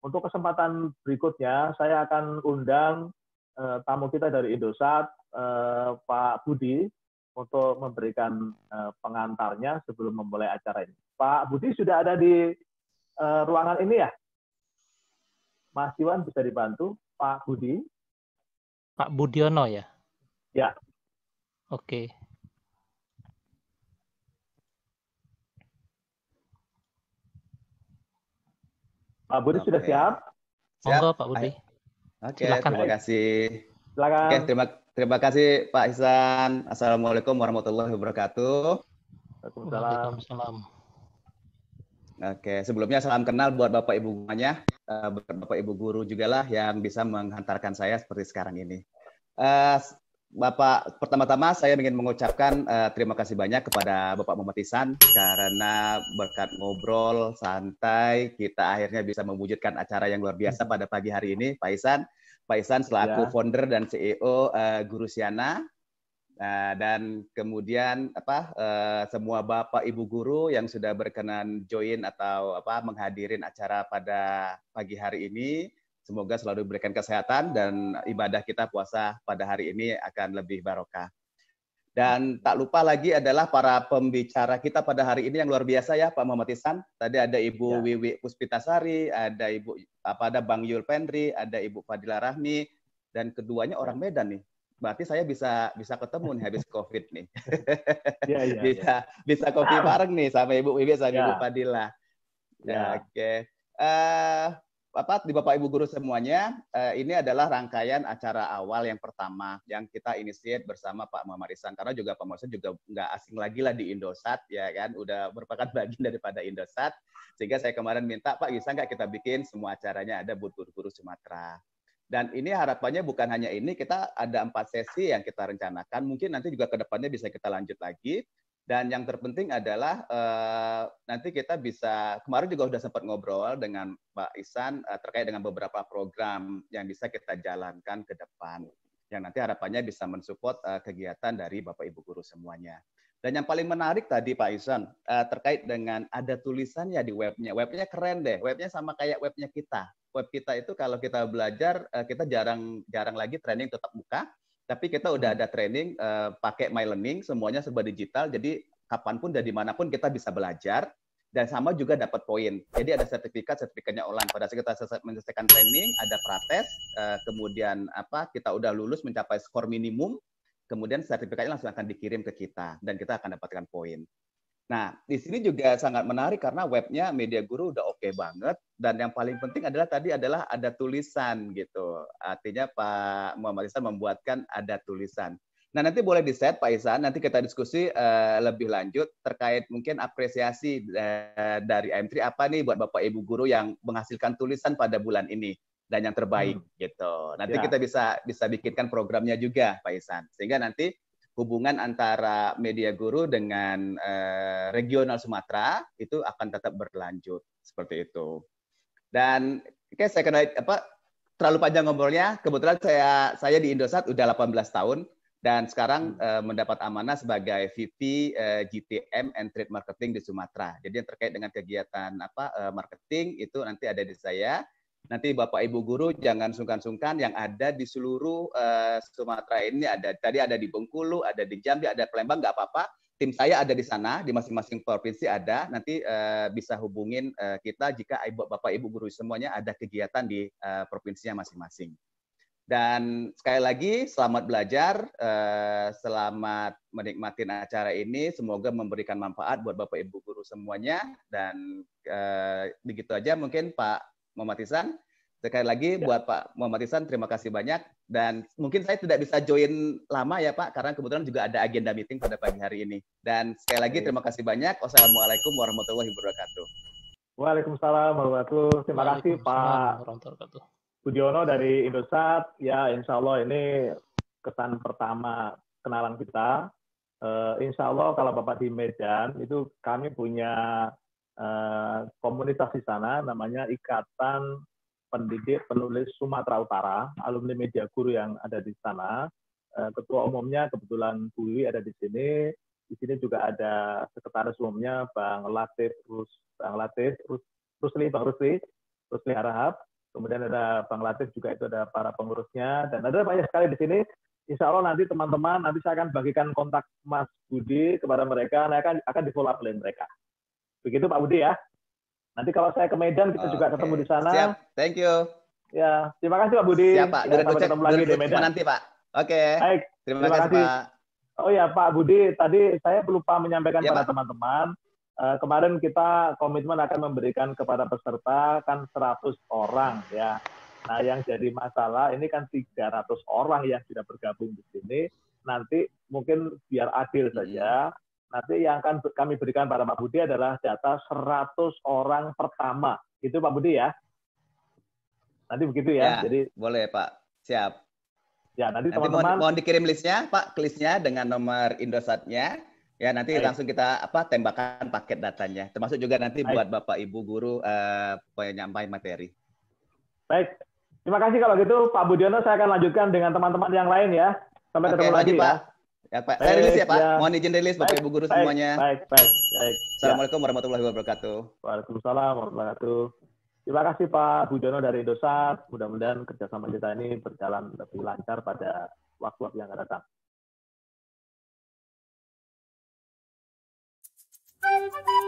Untuk kesempatan berikutnya, saya akan undang eh, tamu kita dari Indosat, eh, Pak Budi, untuk memberikan eh, pengantarnya sebelum memulai acara ini. Pak Budi sudah ada di eh, ruangan ini ya? Mas Iwan bisa dibantu, Pak Budi. Pak Budiono ya? Ya. Oke. Pak Budi sudah siap? Siap. Monggo Pak Budi. Oke, okay, terima kasih. Silakan. Oke, okay, terima terima kasih Pak Ihsan. Assalamualaikum warahmatullahi wabarakatuh. Waalaikumsalam. Oke, sebelumnya salam kenal buat Bapak Ibu semuanya, eh, Bapak Ibu guru juga lah yang bisa menghantarkan saya seperti sekarang ini. Eh, Bapak, pertama-tama saya ingin mengucapkan uh, terima kasih banyak kepada Bapak Muhammad Isan karena berkat ngobrol santai kita akhirnya bisa mewujudkan acara yang luar biasa pada pagi hari ini, Pak Isan. Pak Isan selaku ya. founder dan CEO uh, eh, Guru Siana uh, dan kemudian apa uh, semua Bapak Ibu guru yang sudah berkenan join atau apa menghadirin acara pada pagi hari ini Semoga selalu diberikan kesehatan dan ibadah kita puasa pada hari ini akan lebih barokah. Dan tak lupa lagi adalah para pembicara kita pada hari ini yang luar biasa ya Pak Muhammad Isan. Tadi ada Ibu ya. Wiwi Puspitasari, ada Ibu apa ada Bang Yul Pendri, ada Ibu Fadila Rahmi dan keduanya orang Medan nih. Berarti saya bisa bisa ketemu nih habis Covid nih. Ya, ya, bisa ya. bisa kopi bareng nih sama Ibu Wiwi sama ya. Ibu Fadila. Ya. Oke. Okay. Uh, eh, Bapak, di Bapak Ibu guru semuanya, eh, ini adalah rangkaian acara awal yang pertama yang kita inisiat bersama Pak Muhammad Isan karena juga Pak Muhammad juga nggak asing lagi lah di Indosat ya kan, udah merupakan bagian daripada Indosat sehingga saya kemarin minta Pak bisa nggak kita bikin semua acaranya ada buat guru-guru Sumatera. Dan ini harapannya bukan hanya ini, kita ada empat sesi yang kita rencanakan. Mungkin nanti juga kedepannya bisa kita lanjut lagi. Dan yang terpenting adalah uh, nanti kita bisa kemarin juga sudah sempat ngobrol dengan Pak Isan uh, eh, terkait dengan beberapa program yang bisa kita jalankan ke depan yang nanti harapannya bisa mensupport uh, kegiatan dari Bapak Ibu guru semuanya. Dan yang paling menarik tadi Pak Isan uh, terkait dengan ada tulisannya di webnya. Webnya keren deh. Webnya sama kayak webnya kita. Web kita itu kalau kita belajar uh, kita jarang jarang lagi training tetap muka tapi kita udah hmm. ada training uh, pakai my learning semuanya serba digital jadi kapanpun dan dimanapun kita bisa belajar dan sama juga dapat poin jadi ada sertifikat sertifikatnya online pada saat kita menyelesaikan training ada prates uh, kemudian apa kita udah lulus mencapai skor minimum kemudian sertifikatnya langsung akan dikirim ke kita dan kita akan dapatkan poin Nah, di sini juga sangat menarik karena webnya Media Guru udah oke okay banget dan yang paling penting adalah tadi adalah ada tulisan gitu. Artinya Pak Muhammad Isan membuatkan ada tulisan. Nah, nanti boleh di-set Pak Isan, nanti kita diskusi uh, lebih lanjut terkait mungkin apresiasi uh, dari M3 apa nih buat Bapak Ibu guru yang menghasilkan tulisan pada bulan ini dan yang terbaik hmm. gitu. Nanti ya. kita bisa bisa bikinkan programnya juga Pak Isan. Sehingga nanti hubungan antara media guru dengan uh, regional Sumatera itu akan tetap berlanjut seperti itu. Dan oke saya kena apa terlalu panjang ngobrolnya. Kebetulan saya saya di Indosat udah 18 tahun dan sekarang uh, mendapat amanah sebagai VP uh, eh, GTM and Trade Marketing di Sumatera. Jadi yang terkait dengan kegiatan apa uh, marketing itu nanti ada di saya nanti Bapak Ibu guru jangan sungkan-sungkan yang ada di seluruh uh, Sumatera ini ada tadi ada di Bengkulu, ada di Jambi, ada di Palembang nggak apa-apa. Tim saya ada di sana di masing-masing provinsi ada. Nanti uh, bisa hubungin uh, kita jika Ibu Bapak Ibu guru semuanya ada kegiatan di uh, provinsinya masing-masing. Dan sekali lagi selamat belajar, selamat menikmati acara ini. Semoga memberikan manfaat buat Bapak Ibu guru semuanya. Dan begitu aja mungkin Pak Muhammad Ihsan. Sekali lagi ya. buat Pak Muhammad Ihsan terima kasih banyak dan mungkin saya tidak bisa join lama ya Pak karena kebetulan juga ada agenda meeting pada pagi hari ini. Dan sekali lagi terima kasih banyak. Wassalamualaikum warahmatullahi wabarakatuh. Waalaikumsalam warahmatullahi wabarakatuh. Terima kasih Pak Budiono dari Indosat. Ya insya Allah ini kesan pertama kenalan kita. Uh, insya Allah kalau Bapak di Medan itu kami punya Eh, komunitas di sana namanya Ikatan Pendidik Penulis Sumatera Utara, alumni media guru yang ada di sana. Eh, ketua umumnya kebetulan Bu Wi ada di sini. Di sini juga ada sekretaris umumnya Bang Latif Rus, Bang Latif Rus, Rusli, Bang Rusli, Rusli Harahap. Kemudian ada Bang Latif juga itu ada para pengurusnya dan ada banyak sekali di sini insya Allah nanti teman-teman nanti saya akan bagikan kontak Mas Budi kepada mereka, nah akan akan di follow up oleh mereka. Begitu Pak Budi ya. Nanti kalau saya ke Medan kita okay. juga ketemu di sana. Siap. Thank you. Ya, terima kasih Pak Budi. Siap Pak. ya, ketemu lagi di Medan. nanti Pak. Oke. Okay. Baik. Terima, terima kasih, kasih Pak. Oh ya Pak Budi, tadi saya lupa menyampaikan ya, pada teman-teman. Uh, kemarin kita komitmen akan memberikan kepada peserta kan 100 orang ya. Nah, yang jadi masalah ini kan 300 orang yang tidak bergabung di sini. Nanti mungkin biar adil saja, nanti yang akan kami berikan pada Pak Budi adalah data 100 orang pertama. Itu Pak Budi ya. Nanti begitu ya. ya Jadi boleh Pak. Siap. Ya, nanti teman-teman mohon, dikirim listnya Pak, listnya dengan nomor Indosatnya. Ya, nanti Baik. langsung kita apa tembakan paket datanya. Termasuk juga nanti Baik. buat Bapak Ibu guru eh, penyampai materi. Baik. Terima kasih kalau gitu Pak Budiono saya akan lanjutkan dengan teman-teman yang lain ya. Sampai Oke, ketemu lagi ya. Pak. Ya Pak, saya rilis ya Pak. Ya. Mohon izin rilis Bapak baik, Ibu guru semuanya. Baik, baik, baik. Assalamualaikum warahmatullahi wabarakatuh. Waalaikumsalam warahmatullahi wabarakatuh. Terima kasih Pak Budono dari Indosat. Mudah-mudahan kerjasama kita ini berjalan lebih lancar pada waktu-waktu yang akan datang.